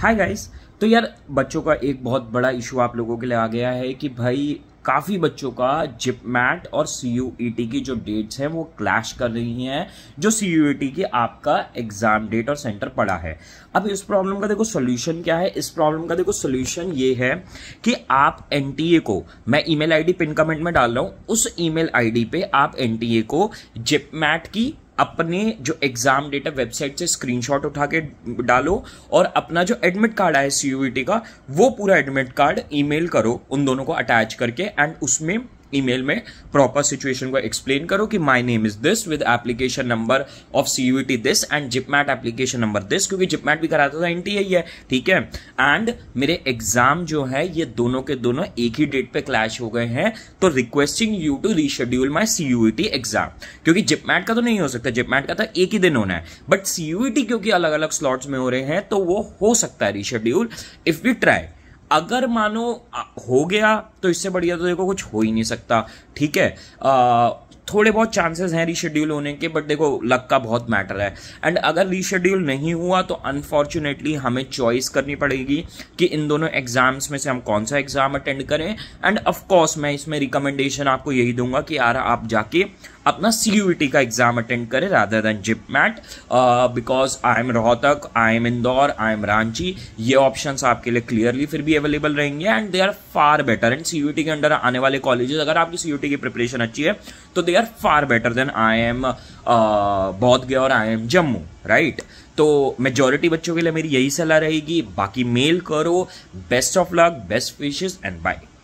hi guys तो यार बच्चों का एक बहुत बड़ा इशू आप लोगों के लिए आ गया है कि भाई काफ़ी बच्चों का जिप मैट और सी यू ई टी की जो डेट्स हैं वो क्लैश कर रही हैं जो सी यू ई टी की आपका एग्ज़ाम डेट और सेंटर पड़ा है अब इस प्रॉब्लम का देखो सोल्यूशन क्या है इस प्रॉब्लम का देखो सोल्यूशन ये है कि आप एन टी ए को मैं email I D pin comment में डाल रहा हूँ उस ई मेल आई डी पे आप एन टी ए को जिप मैट की अपने जो एग्जाम डेटा वेबसाइट से स्क्रीनशॉट उठा के डालो और अपना जो एडमिट कार्ड आया सी का वो पूरा एडमिट कार्ड ईमेल करो उन दोनों को अटैच करके एंड उसमें ईमेल में प्रॉपर सिचुएशन को एक्सप्लेन करो कि my name is this with application number of C U T this and JIPMAT application number this क्योंकि जिपमैट भी कराता था एन टी है ठीक है एंड मेरे एग्जाम जो है ये दोनों के दोनों एक ही डेट पे क्लैश हो गए हैं तो requesting you to reschedule my C U T exam क्योंकि जिपमैट का तो नहीं हो सकता जिपमैट का तो एक ही दिन होना है बट सी यू टी क्योंकि अलग अलग स्लॉट्स में हो रहे हैं तो वो हो सकता है रीशेड्यूल इफ वी ट्राई अगर मानो हो गया तो इससे बढ़िया तो देखो कुछ हो ही नहीं सकता ठीक है आ, थोड़े बहुत चांसेस हैं रीशेड्यूल होने के बट देखो लक का बहुत मैटर है एंड अगर रीशेड्यूल नहीं हुआ तो अनफॉर्चुनेटली हमें चॉइस करनी पड़ेगी कि इन दोनों एग्जाम्स में से हम कौन सा एग्जाम अटेंड करें एंड ऑफकोर्स मैं इसमें रिकमेंडेशन आपको यही दूंगा कि यार आप जाके अपना सी का एग्जाम अटेंड करें rather than JIPMAT because I M Rohtak I M Indore I M Ranchi ये ऑप्शंस आपके लिए क्लियरली फिर भी अवेलेबल रहेंगे and they are far better and C के अंडर आने वाले कॉलेजेस अगर आपकी सी की प्रिपरेशन अच्छी है तो they are far better than I M Bodh और आई एम जम्मू राइट तो मेजोरिटी बच्चों के लिए मेरी यही सलाह रहेगी बाकी मेल करो best of luck best wishes and bye